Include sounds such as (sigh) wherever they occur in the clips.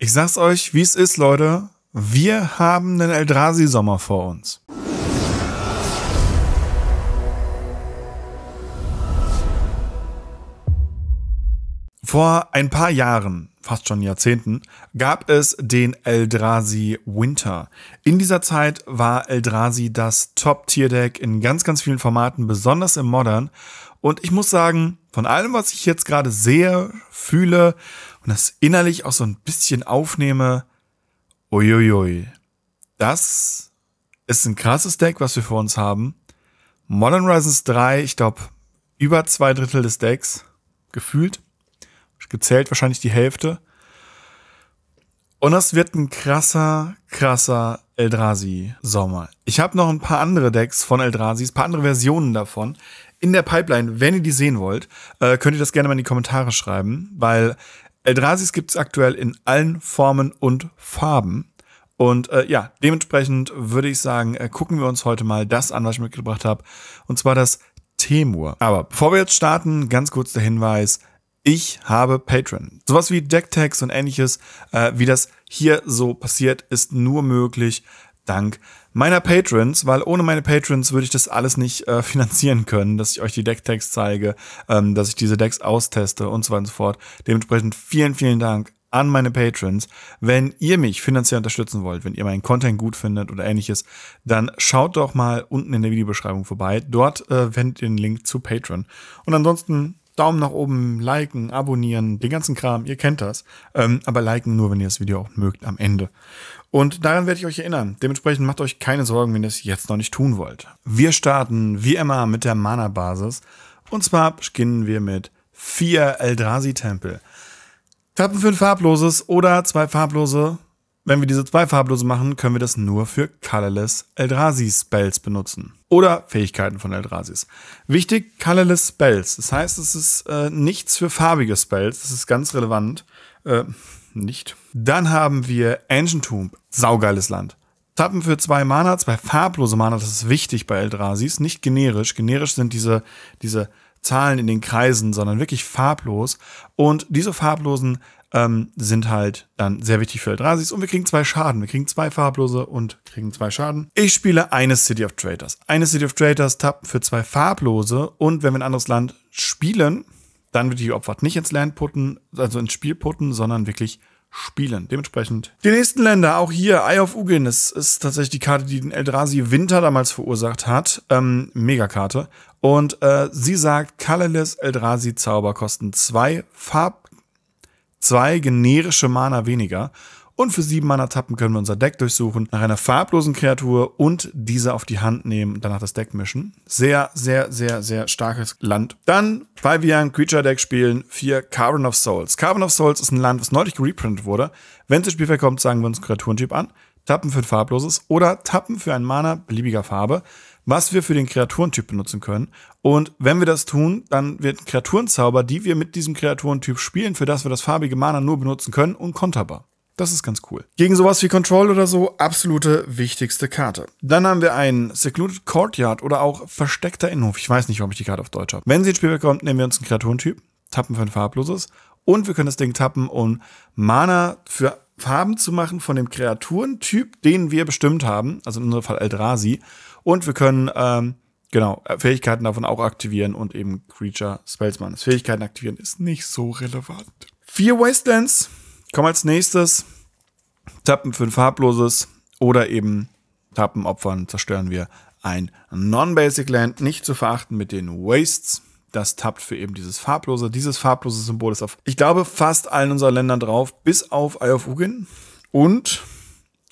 Ich sag's euch, wie es ist, Leute. Wir haben den eldrasi sommer vor uns. Vor ein paar Jahren, fast schon Jahrzehnten, gab es den Eldrazi Winter. In dieser Zeit war Eldrazi das Top-Tier-Deck in ganz, ganz vielen Formaten, besonders im Modern. Und ich muss sagen, von allem, was ich jetzt gerade sehe, fühle und das innerlich auch so ein bisschen aufnehme, uiuiui. Das ist ein krasses Deck, was wir vor uns haben. Modern Horizons 3, ich glaube, über zwei Drittel des Decks gefühlt. Gezählt wahrscheinlich die Hälfte. Und das wird ein krasser, krasser Eldrazi-Sommer. Ich habe noch ein paar andere Decks von Eldrasis, paar andere Versionen davon in der Pipeline, wenn ihr die sehen wollt, äh, könnt ihr das gerne mal in die Kommentare schreiben, weil Eldrasis gibt es aktuell in allen Formen und Farben. Und äh, ja, dementsprechend würde ich sagen, äh, gucken wir uns heute mal das an, was ich mitgebracht habe. Und zwar das Temur. Aber bevor wir jetzt starten, ganz kurz der Hinweis. Ich habe Patreon. Sowas wie Decktags und ähnliches, äh, wie das hier so passiert, ist nur möglich dank meiner Patrons, weil ohne meine Patrons würde ich das alles nicht äh, (laughs) finanzieren können, dass ich euch die Decktags zeige, ähm, dass ich diese Decks austeste und so weiter und so fort. Dementsprechend vielen, vielen Dank an meine Patrons. Wenn ihr mich finanziell unterstützen wollt, wenn ihr meinen Content gut findet oder ähnliches, dann schaut doch mal unten in der Videobeschreibung vorbei. Dort äh, findet ihr den Link zu Patreon. Und ansonsten Daumen nach oben, liken, abonnieren, den ganzen Kram, ihr kennt das. Ähm, aber liken nur, wenn ihr das Video auch mögt am Ende. Und daran werde ich euch erinnern. Dementsprechend macht euch keine Sorgen, wenn ihr es jetzt noch nicht tun wollt. Wir starten wie immer mit der Mana-Basis. Und zwar beginnen wir mit vier Eldrazi-Tempel. Tappen für ein farbloses oder zwei farblose wenn wir diese zwei farblose machen, können wir das nur für Colorless Eldrazi-Spells benutzen. Oder Fähigkeiten von Eldrasis. Wichtig, Colorless Spells. Das heißt, es ist äh, nichts für farbige Spells. Das ist ganz relevant. Äh, nicht. Dann haben wir Ancient Tomb. Saugeiles Land. Tappen für zwei Mana, zwei farblose Mana. Das ist wichtig bei Eldrasis. Nicht generisch. Generisch sind diese, diese Zahlen in den Kreisen, sondern wirklich farblos. Und diese farblosen ähm, sind halt dann sehr wichtig für Eldrasis. Und wir kriegen zwei Schaden. Wir kriegen zwei farblose und kriegen zwei Schaden. Ich spiele eine City of Traders. Eine City of Traders tappen für zwei farblose. Und wenn wir ein anderes Land spielen, dann wird die geopfert. Nicht ins Land putten, also ins Spiel putten, sondern wirklich spielen. Dementsprechend die nächsten Länder, auch hier Eye of Ugin, das ist tatsächlich die Karte, die den Eldrazi Winter damals verursacht hat. Ähm, Megakarte. Und äh, sie sagt, Colorless Eldrazi Zauber kosten zwei Farb, zwei generische Mana weniger. Und für sieben Mana-Tappen können wir unser Deck durchsuchen, nach einer farblosen Kreatur und diese auf die Hand nehmen und danach das Deck mischen. Sehr, sehr, sehr, sehr starkes Land. Dann, weil wir ein Creature-Deck spielen, vier Carbon of Souls. Carbon of Souls ist ein Land, was neulich reprintet wurde. Wenn es ins Spielfeld kommt, sagen wir uns Kreaturentyp an. Tappen für ein farbloses oder Tappen für ein Mana beliebiger Farbe, was wir für den Kreaturentyp benutzen können. Und wenn wir das tun, dann wird ein Kreaturenzauber, die wir mit diesem Kreaturentyp spielen, für das wir das farbige Mana nur benutzen können, unkonterbar. Das ist ganz cool. Gegen sowas wie Control oder so, absolute wichtigste Karte. Dann haben wir einen Secluded Courtyard oder auch versteckter Innenhof. Ich weiß nicht, ob ich die Karte auf Deutsch habe. Wenn sie ins Spiel bekommt, nehmen wir uns einen Kreaturentyp, tappen für ein farbloses und wir können das Ding tappen, um Mana für Farben zu machen von dem Kreaturentyp, den wir bestimmt haben, also in unserem Fall Eldrazi. Und wir können, ähm, genau, äh, Fähigkeiten davon auch aktivieren und eben Creature Spells machen. Fähigkeiten aktivieren ist nicht so relevant. Vier Wastelands Kommen als nächstes tappen für ein farbloses oder eben tappen Opfern zerstören wir ein Non-Basic Land, nicht zu verachten mit den Wastes. Das tappt für eben dieses farblose. Dieses farblose Symbol ist auf, ich glaube, fast allen unserer Ländern drauf, bis auf Eye of Ugin und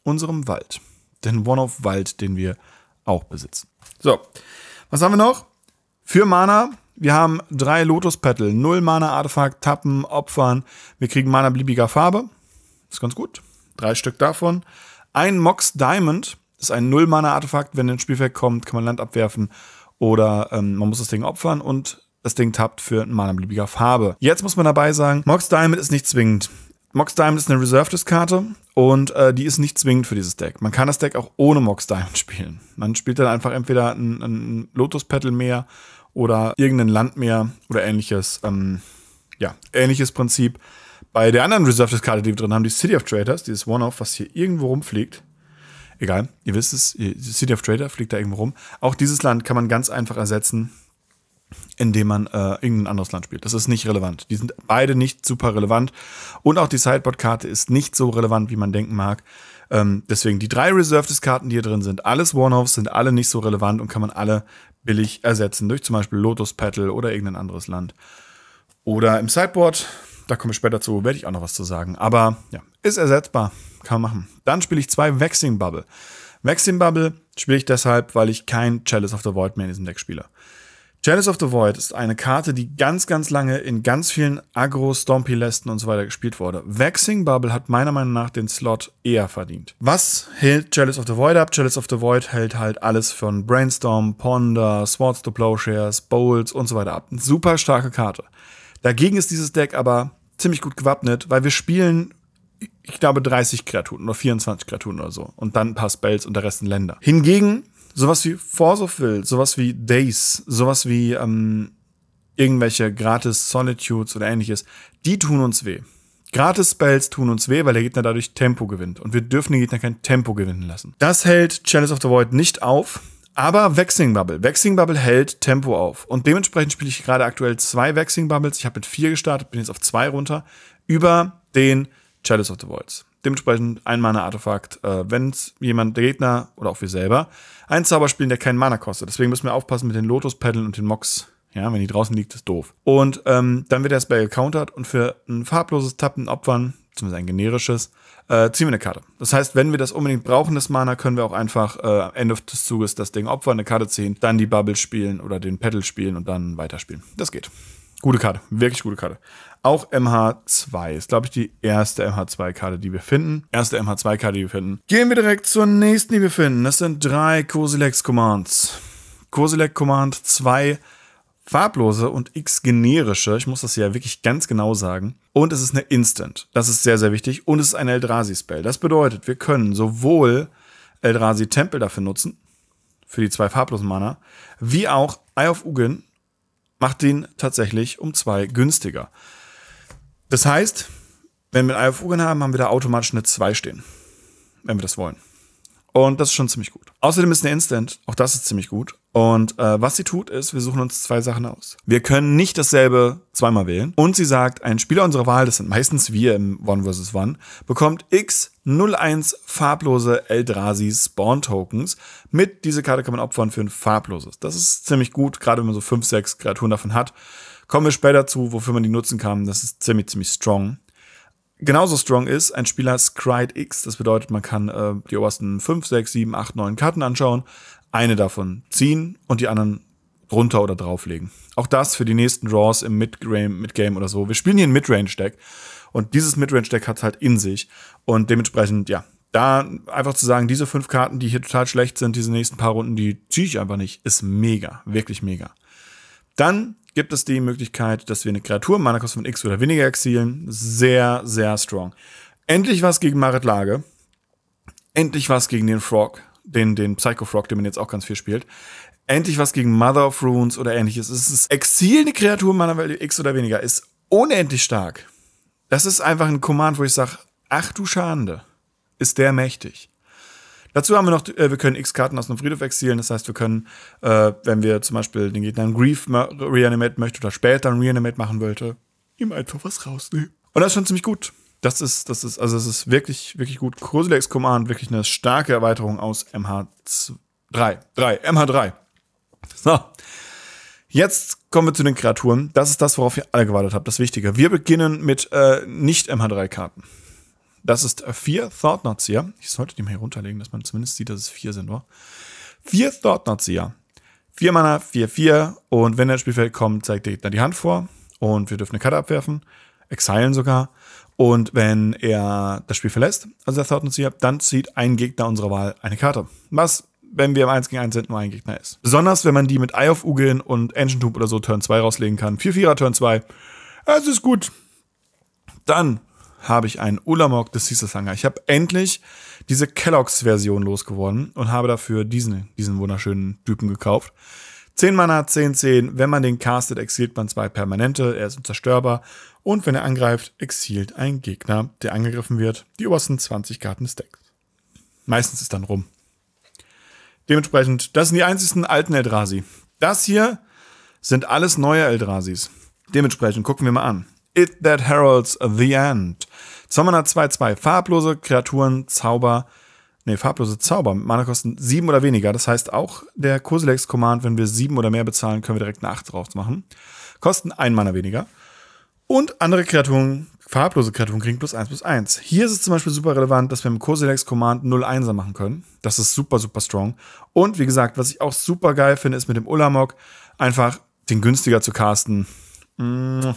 unserem Wald. Den One-of-Wald, den wir auch besitzen. So, was haben wir noch? Für Mana wir haben drei Lotus Petal, null Mana Artefakt, Tappen, Opfern. Wir kriegen Mana beliebiger Farbe. Ist ganz gut. Drei Stück davon. Ein Mox Diamond ist ein null Mana Artefakt. Wenn ein Spielfeld kommt, kann man Land abwerfen oder ähm, man muss das Ding opfern und das Ding tappt für ein Mana beliebiger Farbe. Jetzt muss man dabei sagen, Mox Diamond ist nicht zwingend. Mox Diamond ist eine Reserved-Karte und äh, die ist nicht zwingend für dieses Deck. Man kann das Deck auch ohne Mox Diamond (laughs) spielen. Man spielt dann einfach entweder ein, ein Lotus Petal mehr oder irgendein Land mehr oder ähnliches. Ähm, ja, ähnliches Prinzip. Bei der anderen Reserved-Karte, die wir drin haben, die City of Traders, dieses One-Off, was hier irgendwo rumfliegt. Egal, ihr wisst es, die City of Trader fliegt da irgendwo rum. Auch dieses Land kann man ganz einfach ersetzen, indem man äh, irgendein anderes Land spielt. Das ist nicht relevant. Die sind beide nicht super relevant. Und auch die Sideboard-Karte ist nicht so relevant, wie man denken mag. Ähm, deswegen die drei Reserved-Karten, die hier drin sind, alles One-Offs, sind alle nicht so relevant und kann man alle billig ersetzen durch zum Beispiel Lotus Petal oder irgendein anderes Land. Oder im Sideboard, da komme ich später zu, werde ich auch noch was zu sagen. Aber ja, ist ersetzbar, kann man machen. Dann spiele ich zwei Vexing Bubble. Vexing Bubble spiele ich deshalb, weil ich kein Chalice of the Void mehr in diesem Deck spiele. Chalice of the Void ist eine Karte, die ganz, ganz lange in ganz vielen Agro, Stompy, Listen und so weiter gespielt wurde. Vexing Bubble hat meiner Meinung nach den Slot eher verdient. Was hält Chalice of the Void ab? Chalice of the Void hält halt alles von Brainstorm, Ponder, Swords to Plowshares, Bowls und so weiter ab. Eine super starke Karte. Dagegen ist dieses Deck aber ziemlich gut gewappnet, weil wir spielen ich glaube, 30 Kreaturen oder 24 Kreaturen oder so. Und dann ein paar Spells und der Rest sind Länder. Hingegen Sowas wie Forsophil, sowas wie Days, sowas wie ähm, irgendwelche gratis Solitudes oder ähnliches, die tun uns weh. Gratis Spells tun uns weh, weil der Gegner dadurch Tempo gewinnt. Und wir dürfen den Gegner kein Tempo gewinnen lassen. Das hält Chalice of the Void nicht auf. Aber Vexing Bubble. Vexing Bubble hält Tempo auf. Und dementsprechend spiele ich gerade aktuell zwei Vexing Bubbles. Ich habe mit vier gestartet, bin jetzt auf zwei runter. Über den Chalice of the Voids. Dementsprechend ein Mana-Artefakt. Äh, Wenn jemand, der Gegner oder auch wir selber, einen Zauber spielen, der keinen Mana kostet. Deswegen müssen wir aufpassen mit den Lotus-Paddeln und den Mox. Ja, wenn die draußen liegt, ist doof. Und ähm, dann wird der Spell gecountert und für ein farbloses Tappen opfern, zumindest ein generisches, äh, ziehen wir eine Karte. Das heißt, wenn wir das unbedingt brauchen, das Mana, können wir auch einfach äh, am Ende des Zuges das Ding opfern, eine Karte ziehen, dann die Bubble spielen oder den Pedal spielen und dann weiterspielen. Das geht. Gute Karte, wirklich gute Karte. Auch MH2 ist, glaube ich, die erste MH2-Karte, die wir finden. Erste MH2-Karte, die wir finden. Gehen wir direkt zur nächsten, die wir finden. Das sind drei Cosilex-Commands. Coselec Command 2 farblose und X generische. Ich muss das ja wirklich ganz genau sagen. Und es ist eine Instant. Das ist sehr, sehr wichtig. Und es ist ein Eldrazi-Spell. Das bedeutet, wir können sowohl Eldrazi Tempel dafür nutzen, für die zwei farblosen Mana, wie auch Eye of Ugin macht den tatsächlich um zwei günstiger. Das heißt, wenn wir einen IFU haben, haben wir da automatisch eine 2 stehen. Wenn wir das wollen. Und das ist schon ziemlich gut. Außerdem ist eine Instant, auch das ist ziemlich gut. Und äh, was sie tut, ist, wir suchen uns zwei Sachen aus. Wir können nicht dasselbe zweimal wählen. Und sie sagt, ein Spieler unserer Wahl, das sind meistens wir im One vs. One, bekommt x 01 farblose Eldrazi Spawn Tokens. Mit dieser Karte kann man opfern für ein farbloses. Das ist ziemlich gut, gerade wenn man so 5, 6 Kreaturen davon hat. Kommen wir später zu, wofür man die nutzen kann. Das ist ziemlich, ziemlich strong genauso strong ist, ein Spieler Scryed X. Das bedeutet, man kann äh, die obersten 5, 6, 7, 8, 9 Karten anschauen eine davon ziehen und die anderen runter oder drauflegen. Auch das für die nächsten Draws im Midgame Mid oder so. Wir spielen hier ein Midrange-Deck und dieses Midrange-Deck hat es halt in sich und dementsprechend, ja, da einfach zu sagen, diese fünf Karten, die hier total schlecht sind, diese nächsten paar Runden, die ziehe ich einfach nicht, ist mega, wirklich mega. Dann gibt es die Möglichkeit, dass wir eine Kreatur Mana Kost von X oder weniger exilen. Sehr, sehr strong. Endlich was gegen Marit Lage. Endlich was gegen den Frog den, den Psycho Frog, den man jetzt auch ganz viel spielt, endlich was gegen Mother of Runes oder ähnliches. Es ist Exil, eine Kreatur meiner Welt X oder weniger, ist unendlich stark. Das ist einfach ein Command, wo ich sage, ach du Schande, ist der mächtig. Dazu haben wir noch, äh, wir können X-Karten aus einem Friedhof exilen. Das heißt, wir können, äh, wenn wir zum Beispiel den Gegner einen Grief reanimate möchte oder später ein Reanimate machen wollte, ihm einfach was rausnehmen. Und das ist schon ziemlich gut das ist, das ist, also es ist wirklich, wirklich gut. Crusilex Command, wirklich eine starke Erweiterung aus MH3. 3, MH3. So. Jetzt kommen wir zu den Kreaturen. Das ist das, worauf ihr alle gewartet habt. Das Wichtige. Wir beginnen mit äh, nicht MH3-Karten. Das ist vier Thoughtnazia. Ich sollte die mal hier runterlegen, dass man zumindest sieht, dass es vier sind, oder? Vier Thoughtnazia. Vier Mana, vier, vier. Und wenn er ins Spielfeld kommt, zeigt ihr dann die Hand vor. Und wir dürfen eine Karte abwerfen. Exilen sogar. Und wenn er das Spiel verlässt, also der Thornton Zieher, dann zieht ein Gegner unserer Wahl eine Karte. Was, wenn wir im 1 gegen 1 sind, nur ein Gegner ist. Besonders, wenn man die mit Eye of Ugin und Engine Tube oder so Turn 2 rauslegen kann. 4-4er Turn 2. Es ist gut. Dann habe ich einen Ulamog des Caesarsanger. Ich habe endlich diese Kelloggs-Version losgeworden und habe dafür diesen, diesen wunderschönen Typen gekauft. 10 Mana, 10, 10. Wenn man den castet, exilt man zwei Permanente. Er ist unzerstörbar. Und wenn er angreift, exilt ein Gegner, der angegriffen wird, die obersten 20 Karten des Decks. Meistens ist dann rum. Dementsprechend, das sind die einzigsten alten Eldrasi. Das hier sind alles neue Eldrasis. Dementsprechend gucken wir mal an. It That Heralds the End. Zommana 2-2, farblose Kreaturen, Zauber, Nee, farblose Zauber mit Mana kosten 7 oder weniger. Das heißt auch der Koselex Command, wenn wir 7 oder mehr bezahlen, können wir direkt eine 8 drauf machen. Kosten 1 Mana weniger. Und andere Kreaturen, farblose Kreaturen kriegen plus 1 plus 1. Hier ist es zum Beispiel super relevant, dass wir im Koselex Command 0-1er machen können. Das ist super, super strong. Und wie gesagt, was ich auch super geil finde, ist mit dem Ulamog einfach den günstiger zu casten. Mmh,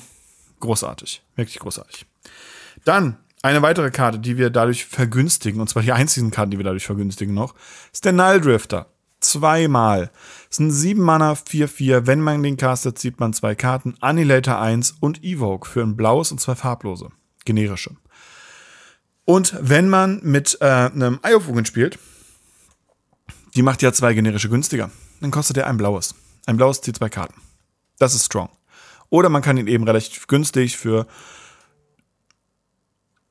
großartig. Wirklich großartig. Dann eine weitere Karte, die wir dadurch vergünstigen, und zwar die einzigen Karten, die wir dadurch vergünstigen noch, ist der Null Drifter. Zweimal. Es sind 7 Mana, 4-4. Wenn man den castet, zieht man zwei Karten. Annihilator 1 und Evoke für ein blaues und zwei farblose. Generische. Und wenn man mit äh, einem Eiervogel spielt, die macht ja zwei generische günstiger. Dann kostet er ein blaues. Ein blaues zieht zwei Karten. Das ist strong. Oder man kann ihn eben relativ günstig für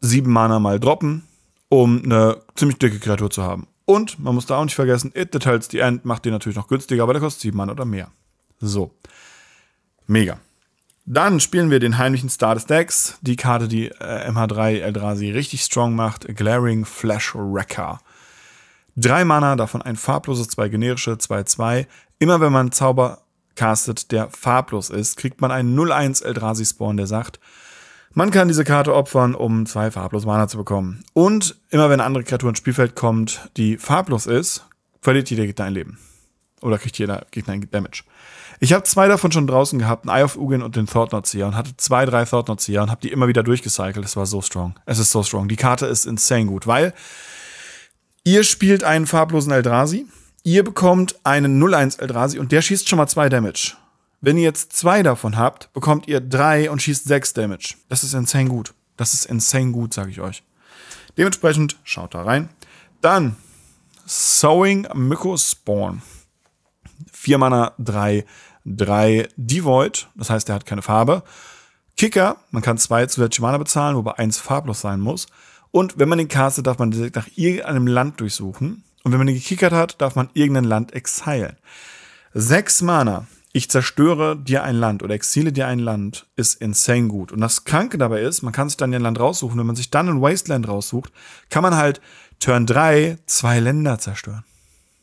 sieben Mana mal droppen, um eine ziemlich dicke Kreatur zu haben. Und man muss da auch nicht vergessen, It Details the End macht den natürlich noch günstiger, aber der kostet sieben Mana oder mehr. So. Mega. Dann spielen wir den heimlichen Star des Decks, die Karte, die äh, MH3 Eldrazi richtig strong macht, Glaring Flash Wrecker. Drei Mana, davon ein farbloses, zwei generische, zwei, zwei. Immer wenn man Zauber castet, der farblos ist, kriegt man einen 0-1 Eldrazi Spawn, der sagt, man kann diese Karte opfern, um zwei farblos Mana zu bekommen. Und immer wenn eine andere Kreatur ins Spielfeld kommt, die farblos ist, verliert jeder Gegner ein Leben. Oder kriegt jeder Gegner ein Damage. Ich habe zwei davon schon draußen gehabt, einen Eye of Ugin und den Thoughtnot-Zieher und hatte zwei, drei Thoughtnot-Zieher und habe die immer wieder durchgecycelt. Es war so strong. Es ist so strong. Die Karte ist insane gut, weil ihr spielt einen farblosen Eldrasi, ihr bekommt einen 0-1 Eldrasi und der schießt schon mal zwei Damage. Wenn ihr jetzt zwei davon habt, bekommt ihr drei und schießt sechs Damage. Das ist insane gut. Das ist insane gut, sage ich euch. Dementsprechend schaut da rein. Dann Sowing Mycospawn. vier Mana, drei, drei Devoid. Das heißt, er hat keine Farbe. Kicker, man kann zwei zusätzliche Mana bezahlen, wobei eins farblos sein muss. Und wenn man den castet, darf man direkt nach irgendeinem Land durchsuchen. Und wenn man den gekickert hat, darf man irgendein Land exilen. Sechs Mana ich zerstöre dir ein Land oder exile dir ein Land, ist insane gut. Und das Kranke dabei ist, man kann sich dann ein Land raussuchen. Wenn man sich dann ein Wasteland raussucht, kann man halt Turn 3 zwei Länder zerstören.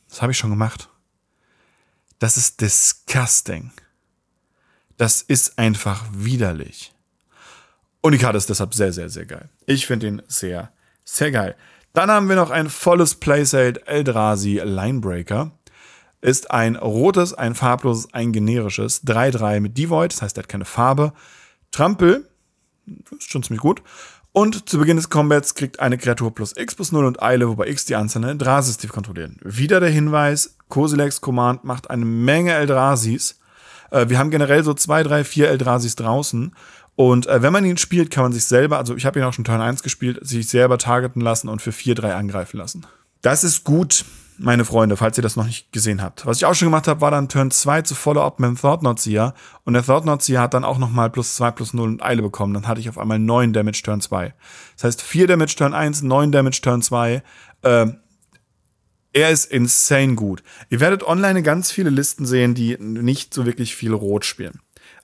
Das habe ich schon gemacht. Das ist disgusting. Das ist einfach widerlich. Und die Karte ist deshalb sehr, sehr, sehr geil. Ich finde ihn sehr, sehr geil. Dann haben wir noch ein volles Playset Eldrazi Linebreaker ist ein rotes, ein farbloses, ein generisches 3-3 mit Devoid, das heißt, er hat keine Farbe. Trampel, ist schon ziemlich gut. Und zu Beginn des Combats kriegt eine Kreatur plus X plus 0 und Eile, wobei X die Anzahl der Eldrasis tief kontrollieren. Wieder der Hinweis, Kosilex Command macht eine Menge Eldrasis. Äh, wir haben generell so 2, 3, 4 Eldrasis draußen. Und äh, wenn man ihn spielt, kann man sich selber, also ich habe ihn auch schon Turn 1 gespielt, sich selber targeten lassen und für 4, 3 angreifen lassen. Das ist gut meine Freunde, falls ihr das noch nicht gesehen habt. Was ich auch schon gemacht habe, war dann Turn 2 zu Follow-up mit dem Thoughtnotzieher. Und der Thoughtnotzieher hat dann auch nochmal plus 2 plus 0 und Eile bekommen. Dann hatte ich auf einmal 9 Damage Turn 2. Das heißt 4 Damage Turn 1, 9 Damage Turn 2. Ähm, er ist insane gut. Ihr werdet online ganz viele Listen sehen, die nicht so wirklich viel Rot spielen.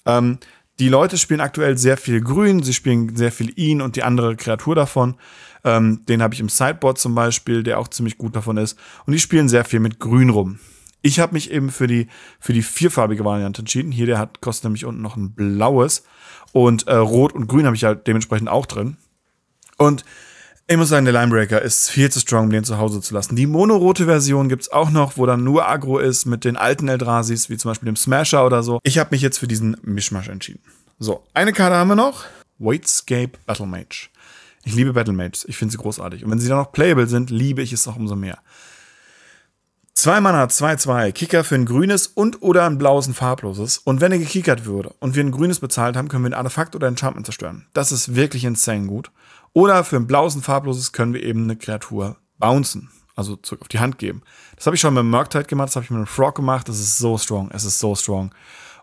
Ähm, die Leute spielen aktuell sehr viel Grün, sie spielen sehr viel Ihn und die andere Kreatur davon. Ähm, den habe ich im Sideboard zum Beispiel, der auch ziemlich gut davon ist. Und die spielen sehr viel mit Grün rum. Ich habe mich eben für die, für die vierfarbige Variante entschieden. Hier, der hat, kostet nämlich unten noch ein blaues. Und äh, Rot und Grün habe ich halt dementsprechend auch drin. Und ich muss sagen, der Linebreaker ist viel zu strong, um den zu Hause zu lassen. Die monorote Version gibt es auch noch, wo dann nur Agro ist mit den alten Eldrasis, wie zum Beispiel dem Smasher oder so. Ich habe mich jetzt für diesen Mischmasch entschieden. So, eine Karte haben wir noch. Waitscape Battlemage. Ich liebe Battle Mages. Ich finde sie großartig. Und wenn sie dann noch playable sind, liebe ich es noch umso mehr. Zwei Mana, zwei, zwei. Kicker für ein grünes und oder ein blaues ein farbloses. Und wenn er gekickert würde und wir ein grünes bezahlt haben, können wir ein Artefakt oder ein Enchantment zerstören. Das ist wirklich insane gut. Oder für ein blaues ein farbloses können wir eben eine Kreatur bouncen. Also zurück auf die Hand geben. Das habe ich schon mit Murktide gemacht, das habe ich mit einem Frog gemacht. Das ist so strong. Es ist so strong.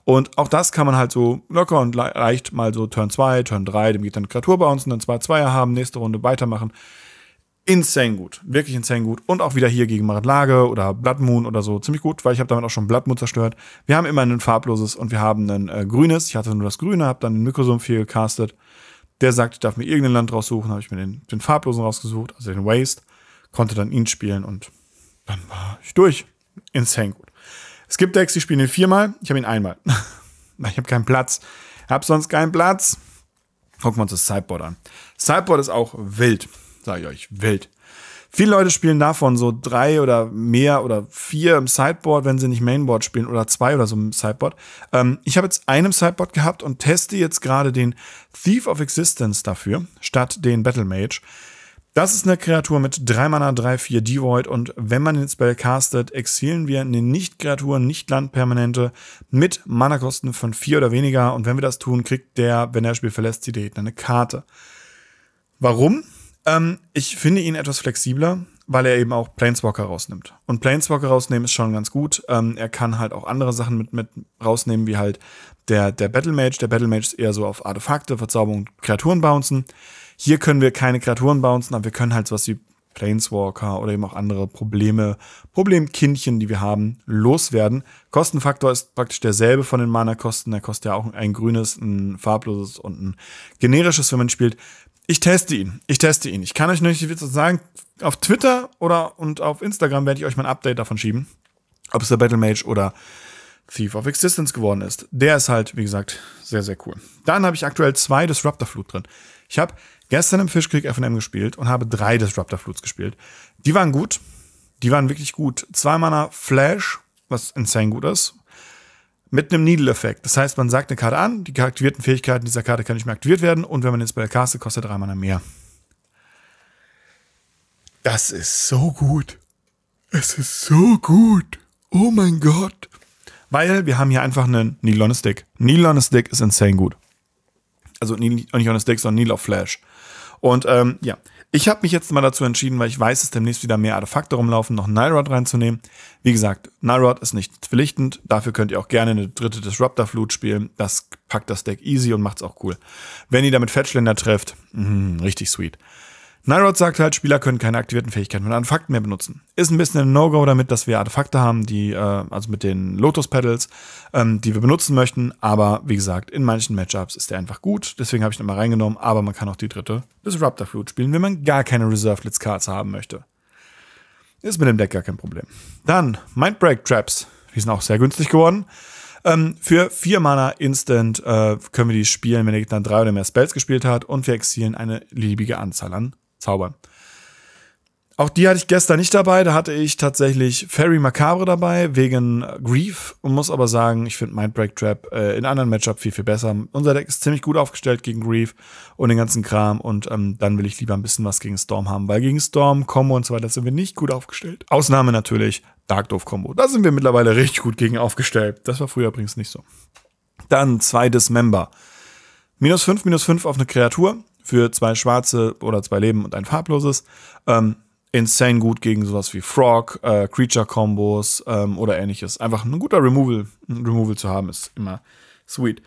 Und auch das kann man halt so locker und leicht mal so Turn 2, Turn 3, dem geht dann Kreatur und dann zwei Zweier haben, nächste Runde weitermachen. Insane gut, wirklich insane gut. Und auch wieder hier gegen Marat Lage oder Blood Moon oder so, ziemlich gut, weil ich habe damit auch schon Blood Moon zerstört. Wir haben immer ein farbloses und wir haben ein äh, grünes. Ich hatte nur das grüne, habe dann den Mykosumpf hier gecastet. Der sagt, ich darf mir irgendein Land raussuchen, habe ich mir den, den farblosen rausgesucht, also den Waste. Konnte dann ihn spielen und dann war ich durch. Insane gut. Es gibt Decks, die spielen ihn viermal. Ich habe ihn einmal. (laughs) ich habe keinen Platz. Ich habe sonst keinen Platz. Gucken wir uns das Sideboard an. Sideboard ist auch wild, sage ich euch, wild. Viele Leute spielen davon so drei oder mehr oder vier im Sideboard, wenn sie nicht Mainboard spielen oder zwei oder so im Sideboard. Ähm, ich habe jetzt einen Sideboard gehabt und teste jetzt gerade den Thief of Existence dafür, statt den Battle Mage. Das ist eine Kreatur mit 3 Mana, 3, 4 Devoid und wenn man den Spell castet, exilen wir eine Nicht-Kreatur, nicht Nicht-Land-Permanente mit Mana-Kosten von 4 oder weniger und wenn wir das tun, kriegt der, wenn er das Spiel verlässt, die Gegner eine Karte. Warum? Ähm, ich finde ihn etwas flexibler, weil er eben auch Planeswalker rausnimmt. Und Planeswalker rausnehmen ist schon ganz gut. Ähm, er kann halt auch andere Sachen mit, mit rausnehmen, wie halt der, der Battle Mage. Der Battle Mage ist eher so auf Artefakte, Verzauberung, Kreaturen bouncen. Hier können wir keine Kreaturen bouncen, aber wir können halt sowas wie Planeswalker oder eben auch andere Probleme, Problemkindchen, die wir haben, loswerden. Kostenfaktor ist praktisch derselbe von den Mana-Kosten. Der kostet ja auch ein grünes, ein farbloses und ein generisches, wenn man spielt. Ich teste ihn. Ich teste ihn. Ich kann euch nicht sagen, auf Twitter oder und auf Instagram werde ich euch mein Update davon schieben, ob es der Battle Mage oder Thief of Existence geworden ist. Der ist halt, wie gesagt, sehr, sehr cool. Dann habe ich aktuell zwei Disruptor-Flut drin. Ich habe gestern im Fischkrieg FM gespielt und habe drei Disruptor Flutes gespielt. Die waren gut. Die waren wirklich gut. Zwei Mana Flash, was insane gut ist. Mit einem Needle-Effekt. Das heißt, man sagt eine Karte an, die aktivierten Fähigkeiten dieser Karte kann nicht mehr aktiviert werden und wenn man den Spell castet, kostet drei Mana mehr. Das ist so gut. Es ist so gut. Oh mein Gott. Weil wir haben hier einfach einen Nylon-Stick. Nylon-Stick ist insane gut. Also nicht on a Stick, sondern Needle of Flash. Und ähm, ja, ich habe mich jetzt mal dazu entschieden, weil ich weiß, dass demnächst wieder mehr Artefakte rumlaufen, noch einen Nyrod reinzunehmen. Wie gesagt, Nyrod ist nicht verpflichtend. Dafür könnt ihr auch gerne eine dritte Disruptor-Flut spielen. Das packt das Deck easy und macht's auch cool. Wenn ihr damit Fetchländer trefft, mh, richtig sweet. Nyrod sagt halt, Spieler können keine aktivierten Fähigkeiten mit Artefakten mehr benutzen. Ist ein bisschen ein No-Go damit, dass wir Artefakte haben, die, äh, also mit den Lotus-Pedals, ähm, die wir benutzen möchten. Aber wie gesagt, in manchen Matchups ist der einfach gut. Deswegen habe ich ihn mal reingenommen. Aber man kann auch die dritte Disruptor Flute spielen, wenn man gar keine Reserve Blitz Cards haben möchte. Ist mit dem Deck gar kein Problem. Dann Mindbreak Traps. Die sind auch sehr günstig geworden. Ähm, für 4 Mana Instant äh, können wir die spielen, wenn der Gegner 3 oder mehr Spells gespielt hat. Und wir exilen eine liebige Anzahl an zaubern. Auch die hatte ich gestern nicht dabei. Da hatte ich tatsächlich Fairy Macabre dabei wegen Grief und muss aber sagen, ich finde Mindbreak Trap äh, in anderen Matchup viel, viel besser. Unser Deck ist ziemlich gut aufgestellt gegen Grief und den ganzen Kram und ähm, dann will ich lieber ein bisschen was gegen Storm haben, weil gegen Storm, Combo und so weiter sind wir nicht gut aufgestellt. Ausnahme natürlich Dark Dove Combo. Da sind wir mittlerweile richtig gut gegen aufgestellt. Das war früher übrigens nicht so. Dann zwei Dismember. Minus 5, minus 5 auf eine Kreatur für zwei schwarze oder zwei Leben und ein farbloses. Ähm, insane gut gegen sowas wie Frog, äh, Creature Combos ähm, oder ähnliches. Einfach ein guter Removal, ein Removal zu haben ist immer sweet.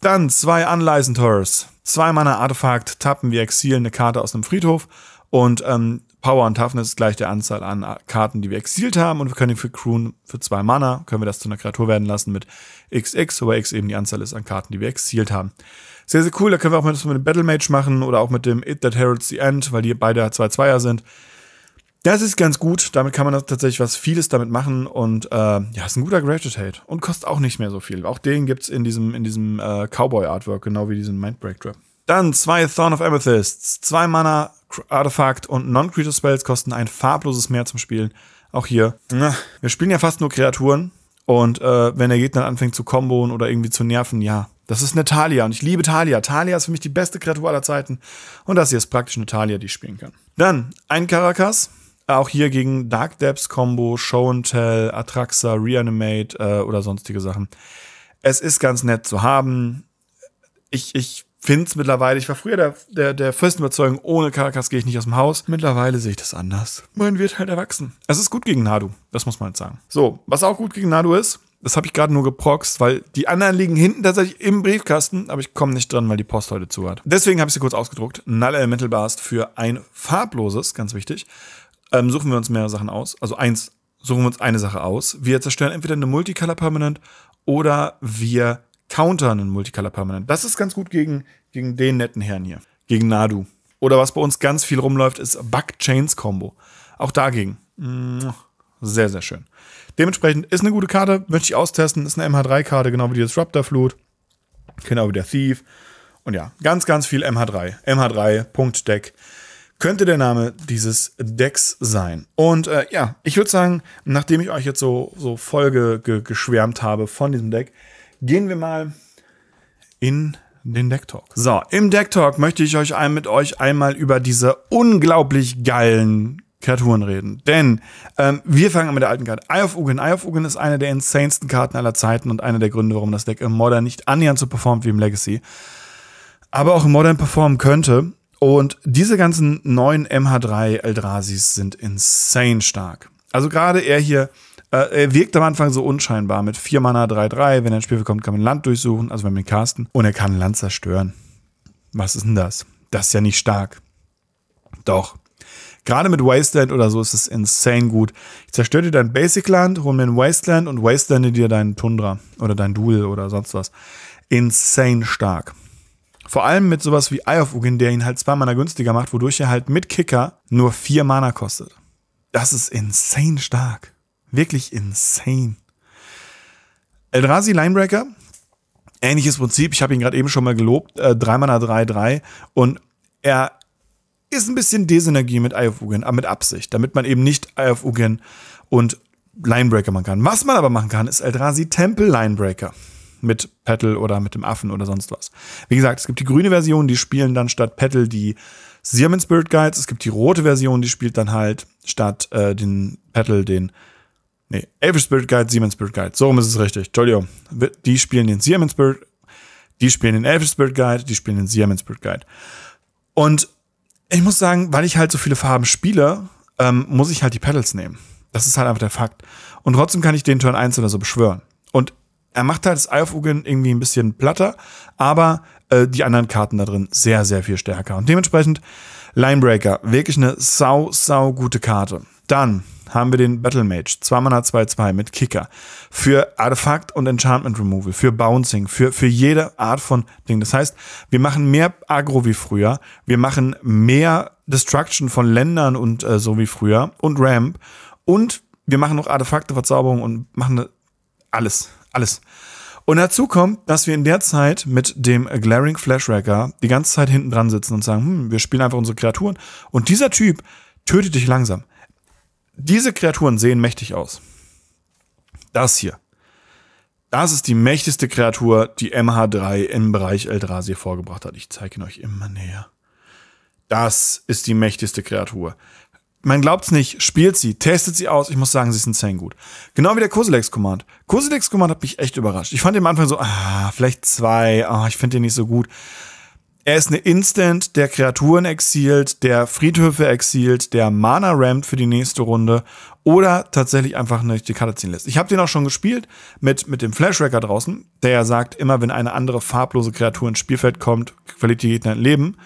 Dann zwei Unlicensed Zwei Mana Artefakt, tappen wir exilen eine Karte aus einem Friedhof und ähm, Power und Toughness ist gleich der Anzahl an Karten, die wir exiliert haben und wir können ihn für Croon für zwei Mana, können wir das zu einer Kreatur werden lassen mit XX, wobei X eben die Anzahl ist an Karten, die wir exiliert haben. Sehr, sehr cool. Da können wir auch mal das mit dem Battle Mage machen oder auch mit dem It That Heralds the End, weil die beide zwei Zweier sind. Das ist ganz gut. Damit kann man tatsächlich was vieles damit machen und äh, ja, ist ein guter Gravitate und kostet auch nicht mehr so viel. Auch den gibt's in diesem in diesem äh, Cowboy Artwork genau wie diesen Mindbreak Trap. Dann zwei Thorn of Amethysts, zwei Mana Artefakt und Non-Creature Spells kosten ein farbloses Meer zum Spielen. Auch hier. Hm. Wir spielen ja fast nur Kreaturen und äh, wenn der Gegner anfängt zu kombon oder irgendwie zu nerven, ja, das ist eine Talia und ich liebe Talia. Talia ist für mich die beste Kreatur aller Zeiten und das hier ist praktisch eine Talia, die ich spielen kann. Dann ein Caracas, auch hier gegen Dark Depths Combo, Show and Tell, Atraxa, Reanimate äh, oder sonstige Sachen. Es ist ganz nett zu haben. Ich, ich finde es mittlerweile, ich war früher der, der, der festen Überzeugung, ohne Caracas gehe ich nicht aus dem Haus. Mittlerweile sehe ich das anders. Man wird halt erwachsen. Es ist gut gegen Nadu, das muss man jetzt halt sagen. So, was auch gut gegen Nadu ist, das habe ich gerade nur geproxt, weil die anderen liegen hinten tatsächlich im Briefkasten, aber ich komme nicht dran, weil die Post heute zu hat. Deswegen habe ich sie kurz ausgedruckt. Null Elemental Blast für ein farbloses, ganz wichtig. Ähm, suchen wir uns mehrere Sachen aus. Also eins, suchen wir uns eine Sache aus. Wir zerstören entweder eine Multicolor Permanent oder wir countern in Multicolor Permanent. Das ist ganz gut gegen, gegen den netten Herrn hier. Gegen Nadu. Oder was bei uns ganz viel rumläuft, ist Bug Chains Combo. Auch dagegen. Sehr, sehr schön. Dementsprechend ist eine gute Karte, möchte ich austesten. Ist eine MH3-Karte, genau wie die Disruptor Flut. Genau wie der Thief. Und ja, ganz, ganz viel MH3. mh 3deck Könnte der Name dieses Decks sein. Und äh, ja, ich würde sagen, nachdem ich euch jetzt so, so voll ge, geschwärmt habe von diesem Deck, Gehen wir mal in den Deck Talk. So, im Deck Talk möchte ich euch ein, mit euch einmal über diese unglaublich geilen Kreaturen reden. Denn ähm, wir fangen an mit der alten Karte. Eye of Ugin. Eye of Ugin ist eine der insanesten Karten aller Zeiten und einer der Gründe, warum das Deck im Modern nicht annähernd so performt wie im Legacy. Aber auch im Modern performen könnte. Und diese ganzen neuen MH3 Eldrasis sind insane stark. Also gerade er hier äh, er wirkt am Anfang so unscheinbar mit 4 Mana 3-3. Wenn er ins Spiel bekommt, kann man Land durchsuchen, also wenn man ihn casten. Und er kann Land zerstören. Was ist denn das? Das ist ja nicht stark. Doch. Gerade mit Wasteland oder so ist es insane gut. Ich zerstöre dir dein Basic Land, hole mir ein Wasteland und wastelande dir deinen Tundra oder dein Duel oder sonst was. Insane stark. Vor allem mit sowas wie Eye of Ugin, der ihn halt zwei Mana günstiger macht, wodurch er halt mit Kicker nur vier Mana kostet. Das ist insane stark. Wirklich insane. Eldrazi Linebreaker, ähnliches Prinzip. Ich habe ihn gerade eben schon mal gelobt. Äh, 3 Mana 3 Und er ist ein bisschen Desenergie mit IFUGen, aber äh, mit Absicht, damit man eben nicht IFUGen und Linebreaker machen kann. Was man aber machen kann, ist Eldrazi Tempel Linebreaker. Mit Petal oder mit dem Affen oder sonst was. Wie gesagt, es gibt die grüne Version, die spielen dann statt Petal die Siamen Spirit Guides. Es gibt die rote Version, die spielt dann halt statt äh, den Petal den Nee, Elvis Spirit Guide, Siemens Spirit Guide. So rum ist es richtig. Entschuldigung. Die spielen den Siemens Spirit, die spielen den Elvis Spirit Guide, die spielen den Siemens Spirit Guide. Und ich muss sagen, weil ich halt so viele Farben spiele, ähm, muss ich halt die Pedals nehmen. Das ist halt einfach der Fakt. Und trotzdem kann ich den Turn 1 oder so beschwören. Und er macht halt das Eye of Ugin irgendwie ein bisschen platter, aber äh, die anderen Karten da drin sehr, sehr viel stärker. Und dementsprechend Linebreaker, wirklich eine sau, sau gute Karte. Dann haben wir den Battle Mage, 2-Mana-2-2 mit Kicker. Für Artefakt und Enchantment Removal, für Bouncing, für, für jede Art von Ding. Das heißt, wir machen mehr Agro wie früher, wir machen mehr Destruction von Ländern und äh, so wie früher und Ramp und wir machen noch Artefakte, Verzauberung und machen alles, alles. Und dazu kommt, dass wir in der Zeit mit dem Glaring Flashracker die ganze Zeit hinten dran sitzen und sagen, hm, wir spielen einfach unsere Kreaturen und dieser Typ tötet dich langsam. Diese Kreaturen sehen mächtig aus. Das hier. Das ist die mächtigste Kreatur, die MH3 im Bereich Eldrasil vorgebracht hat. Ich zeige ihn euch immer näher. Das ist die mächtigste Kreatur. Man glaubt's nicht, spielt sie, testet sie aus. Ich muss sagen, sie ist insane gut. Genau wie der Kosilex Command. Kosilex Command hat mich echt überrascht. Ich fand ihn am Anfang so, ah, vielleicht zwei, ah, ich finde den nicht so gut. Er ist eine Instant, der Kreaturen exilt, der Friedhöfe exilt, der Mana rampt für die nächste Runde oder tatsächlich einfach eine die Karte ziehen lässt. Ich habe den auch schon gespielt mit, mit dem Flashwrecker draußen, der ja sagt, immer wenn eine andere farblose Kreatur ins Spielfeld kommt, verliert die Gegner ein Leben.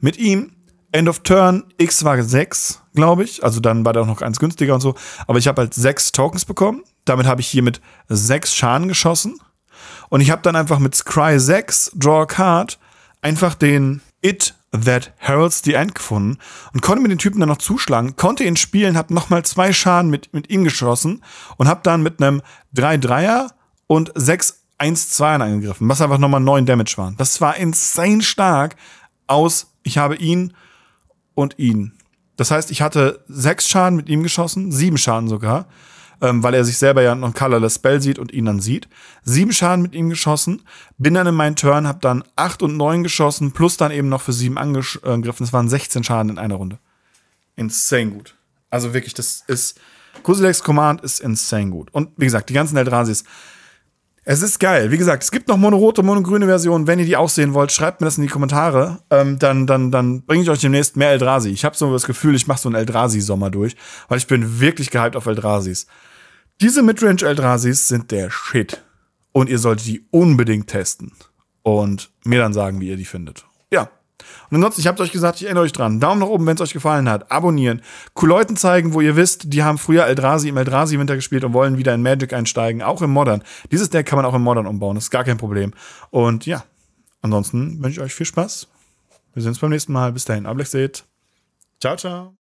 Mit ihm, End of Turn, X war 6, glaube ich. Also dann war der auch noch eins günstiger und so. Aber ich habe halt 6 Tokens bekommen. Damit habe ich hier mit 6 Schaden geschossen. Und ich habe dann einfach mit Scry 6, Draw a Card, einfach den It That Heralds the End gefunden und konnte mir den Typen dann noch zuschlagen, konnte ihn spielen, hab nochmal zwei Schaden mit, mit ihm geschossen und hab dann mit einem 3-3er und 6 1-2 ern angegriffen, was einfach nochmal 9 Damage waren. Das war insane stark aus, ich habe ihn und ihn. Das heißt, ich hatte 6 Schaden mit ihm geschossen, 7 Schaden sogar ähm, weil er sich selber ja noch Colorless Spell sieht und ihn dann sieht. Sieben Schaden mit ihm geschossen, bin dann in meinen Turn, hab dann acht und neun geschossen, plus dann eben noch für sieben angegriffen. Das waren 16 Schaden in einer Runde. Insane gut. Also wirklich, das ist. Kusilex Command ist insane gut. Und wie gesagt, die ganzen Eldrasis. Es ist geil. Wie gesagt, es gibt noch monorote, monogrüne Versionen. Wenn ihr die auch sehen wollt, schreibt mir das in die Kommentare. Ähm, dann dann, dann bringe ich euch demnächst mehr Eldrasi. Ich habe so das Gefühl, ich mache so einen Eldrasi-Sommer durch, weil ich bin wirklich gehypt auf Eldrasis. Diese Midrange Eldrasis sind der Shit. Und ihr solltet die unbedingt testen. Und mir dann sagen, wie ihr die findet. Ja. Und ansonsten, ich hab's euch gesagt, ich erinnere euch dran. Daumen nach oben, wenn es euch gefallen hat. Abonnieren. Cool Leuten zeigen, wo ihr wisst, die haben früher Eldrasi im Eldrasi-Winter gespielt und wollen wieder in Magic einsteigen. Auch im Modern. Dieses Deck kann man auch im Modern umbauen. Das ist gar kein Problem. Und ja. Ansonsten wünsche ich euch viel Spaß. Wir sehen uns beim nächsten Mal. Bis dahin. Ablex seht. Ciao, ciao.